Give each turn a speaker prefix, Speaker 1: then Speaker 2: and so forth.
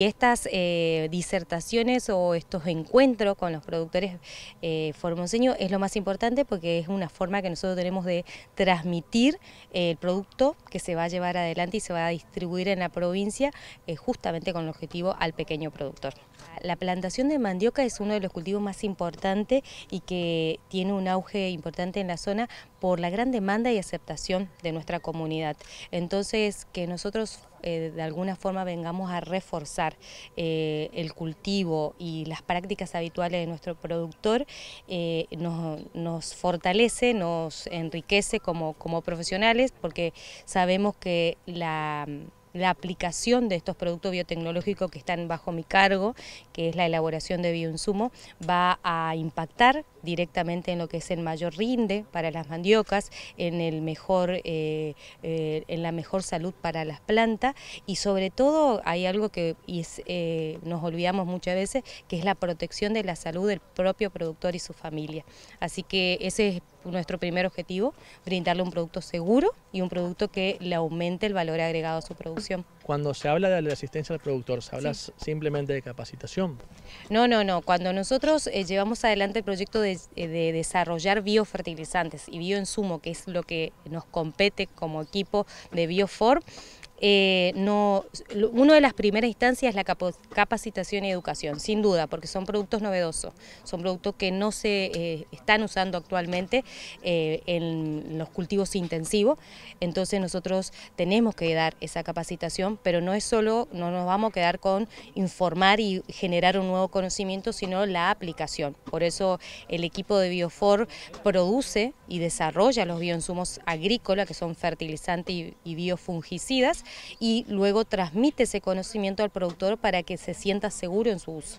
Speaker 1: Estas eh, disertaciones o estos encuentros con los productores eh, formoseños es lo más importante porque es una forma que nosotros tenemos de transmitir eh, el producto que se va a llevar adelante y se va a distribuir en la provincia justamente con el objetivo al pequeño productor. La plantación de mandioca es uno de los cultivos más importantes y que tiene un auge importante en la zona por la gran demanda y aceptación de nuestra comunidad. Entonces, que nosotros eh, de alguna forma vengamos a reforzar eh, el cultivo y las prácticas habituales de nuestro productor, eh, nos, fortalece, nos enriquece como, profesionales porque sabemos que la aplicación de estos productos biotecnológicos que están bajo mi cargo, que es la elaboración de bioinsumo, va a impactar directamente en lo que es el mayor rinde para las mandiocas, en, el mejor, eh, eh, en la mejor salud para las plantas y sobre todo hay algo que eh, nos olvidamos muchas veces, que es la protección de la salud del propio productor y su familia. Así que ese es nuestro primer objetivo, brindarle un producto seguro y un producto que le aumente el valor agregado a su producción.
Speaker 2: Cuando se habla de la asistencia al productor, ¿se habla simplemente de capacitación?
Speaker 1: No, no, no. Cuando nosotros llevamos adelante el proyecto de eh, de desarrollar biofertilizantes y bioensumo, que es lo que nos compete como equipo de Biofor, eh, una de las primeras instancias es la capacitación y educación, sin duda, porque son productos novedosos, son productos que no se eh, están usando actualmente eh, en los cultivos intensivos, entonces nosotros tenemos que dar esa capacitación, pero no es solo, no nos vamos a quedar con informar y generar un nuevo conocimiento, sino la aplicación. Por eso el equipo de Biofor produce y desarrolla los bioinsumos agrícolas, que son fertilizantes y biofungicidas, y luego transmite ese conocimiento al productor para
Speaker 2: que se sienta seguro en su uso.